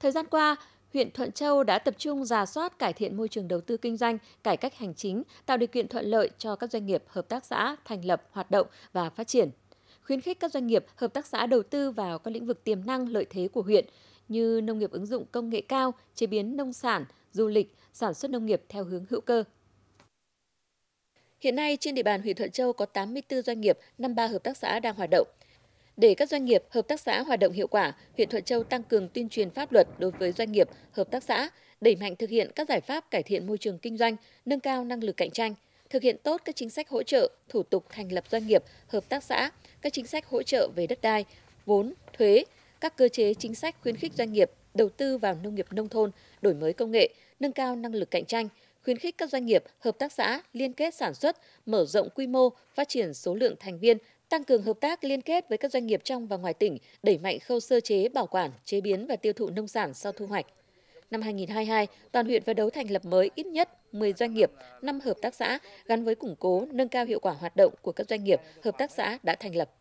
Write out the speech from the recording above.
Thời gian qua, huyện Thuận Châu đã tập trung giả soát cải thiện môi trường đầu tư kinh doanh, cải cách hành chính, tạo điều kiện thuận lợi cho các doanh nghiệp hợp tác xã thành lập, hoạt động và phát triển. Khuyến khích các doanh nghiệp hợp tác xã đầu tư vào các lĩnh vực tiềm năng lợi thế của huyện như nông nghiệp ứng dụng công nghệ cao, chế biến nông sản, du lịch, sản xuất nông nghiệp theo hướng hữu cơ. Hiện nay trên địa bàn huyện Thuận Châu có 84 doanh nghiệp, 53 hợp tác xã đang hoạt động. Để các doanh nghiệp, hợp tác xã hoạt động hiệu quả, huyện Thuận Châu tăng cường tuyên truyền pháp luật đối với doanh nghiệp, hợp tác xã, đẩy mạnh thực hiện các giải pháp cải thiện môi trường kinh doanh, nâng cao năng lực cạnh tranh, thực hiện tốt các chính sách hỗ trợ, thủ tục thành lập doanh nghiệp, hợp tác xã, các chính sách hỗ trợ về đất đai, vốn, thuế, các cơ chế chính sách khuyến khích doanh nghiệp đầu tư vào nông nghiệp nông thôn, đổi mới công nghệ, nâng cao năng lực cạnh tranh, khuyến khích các doanh nghiệp, hợp tác xã liên kết sản xuất, mở rộng quy mô, phát triển số lượng thành viên, tăng cường hợp tác liên kết với các doanh nghiệp trong và ngoài tỉnh, đẩy mạnh khâu sơ chế, bảo quản, chế biến và tiêu thụ nông sản sau thu hoạch. Năm 2022, toàn huyện phấn đấu thành lập mới ít nhất 10 doanh nghiệp, 5 hợp tác xã gắn với củng cố, nâng cao hiệu quả hoạt động của các doanh nghiệp, hợp tác xã đã thành lập.